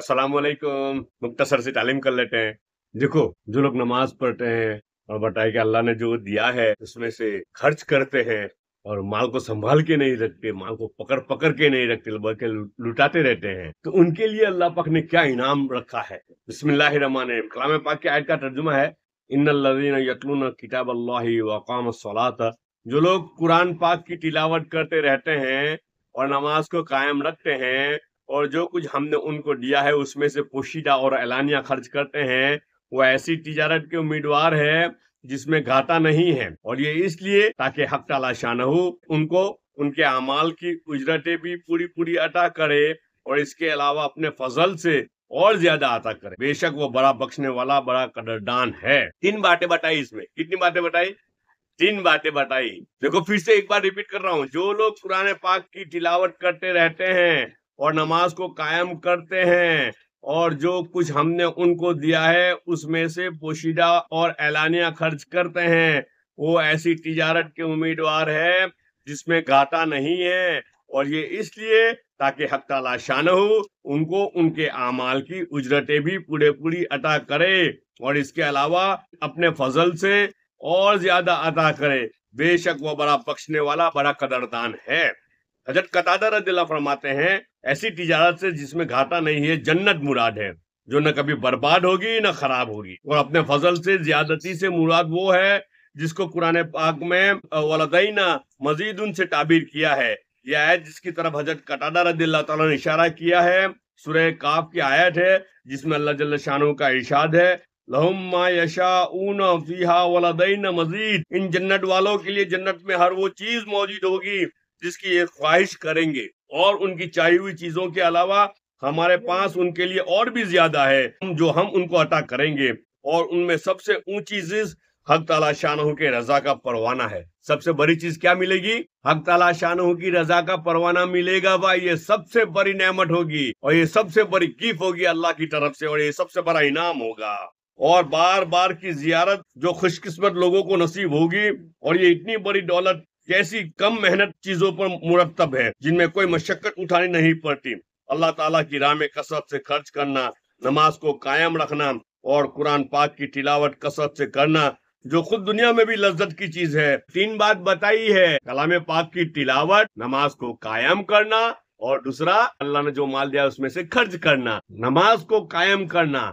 अस्सलाम वालेकुम मुख्तसर से तालीम कर लेते हैं देखो जो लोग नमाज पढ़ते हैं और बताए कि अल्लाह ने जो दिया है उसमें से खर्च करते हैं और माल को संभाल के नहीं रखते माल को पकड़ पकड़ के नहीं रखते बल्कि लुटाते रहते हैं तो उनके लिए अल्लाह पाक ने क्या इनाम रखा है बिस्मिल्लाह रहमान कलाम पाक के आयत का तर्जुमा है इन यतलून किताब अल्लाह सलात जो लोग कुरान पाक की तिलावत करते रहते हैं और नमाज को कायम रखते हैं और जो कुछ हमने उनको दिया है उसमें से पोशीदा और एलानिया खर्च करते हैं वो ऐसी तजारत के उम्मीदवार है जिसमें घाटा नहीं है और ये इसलिए ताकि हक तला शाहू उनको उनके अमाल की उजरतें भी पूरी पूरी अटा करे और इसके अलावा अपने फजल से और ज्यादा आता करे बेशक वो बड़ा बख्शने वाला बड़ा कदरदान है तीन बातें बताई इसमें कितनी बातें बताई तीन बातें बताई देखो फिर से एक बार रिपीट कर रहा हूँ जो लोग पुराने पाक की तिलावत करते रहते हैं और नमाज को कायम करते हैं और जो कुछ हमने उनको दिया है उसमें से पोशीदा और ऐलानिया खर्च करते हैं वो ऐसी तिजारत के उम्मीदवार है जिसमें घाटा नहीं है और ये इसलिए ताकि हक तला शान हो उनको उनके अमाल की उजरतें भी पूरे पूरी अता करे और इसके अलावा अपने फजल से और ज्यादा अता करे बेशक वह बड़ा बख्शने वाला बड़ा कदरदान है हजरत कतादर फरमाते हैं ऐसी तिजारत से जिसमें घाटा नहीं है जन्नत मुराद है जो न कभी बर्बाद होगी न खराब होगी और अपने फजल से ज्यादती से मुराद वो है जिसको कुरान पाक में वलदईना मजीद उनसे ताबीर किया है यह आयत जिसकी तरफ हजरत कटादा तला ने इशारा किया है सुरह काफ की आयत है जिसमें अल्लाह जल्ल शाह का इशाद है मजीद इन जन्नत वालों के लिए जन्नत में हर वो चीज मौजूद होगी जिसकी ये ख्वाहिश करेंगे और उनकी चाही हुई चीजों के अलावा हमारे पास उनके लिए और भी ज्यादा है जो हम उनको अटा करेंगे और उनमें सबसे ऊंची चीज हक तला शाहू के रजा का परवाना है सबसे बड़ी चीज क्या मिलेगी हक तला शाहू की रजा का परवाना मिलेगा भाई ये सबसे बड़ी नेमत होगी और ये सबसे बड़ी गिफ्ट होगी अल्लाह की तरफ से और ये सबसे बड़ा इनाम होगा और बार बार की जियारत जो खुशकिस्मत लोगों को नसीब होगी और ये इतनी बड़ी दौलत कैसी कम मेहनत चीजों पर मुरतब है जिनमें कोई मशक्कत उठानी नहीं पड़ती अल्लाह ताला की राह में कसरत से खर्च करना नमाज को कायम रखना और कुरान पाक की तिलावट कसरत से करना जो खुद दुनिया में भी लज्जत की चीज है तीन बात बताई है कलाम पाक की तिलावट नमाज को कायम करना और दूसरा अल्लाह ने जो माल दिया उसमें से खर्च करना नमाज को कायम करना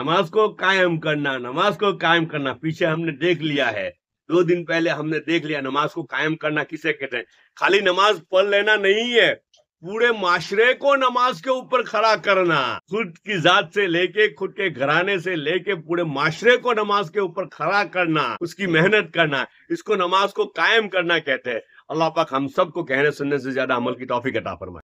नमाज को कायम करना नमाज को कायम करना पीछे हमने देख लिया है दो दिन पहले हमने देख लिया नमाज को कायम करना किसे कहते हैं खाली नमाज पढ़ लेना नहीं है पूरे माशरे को नमाज के ऊपर खड़ा करना खुद की जात से लेके खुद के घराने से लेके पूरे माशरे को नमाज के ऊपर खड़ा करना उसकी मेहनत करना इसको नमाज को कायम करना कहते हैं अल्लाह पाक हम सबको कहने सुनने से ज्यादा अमल की टॉफी अता फरमाए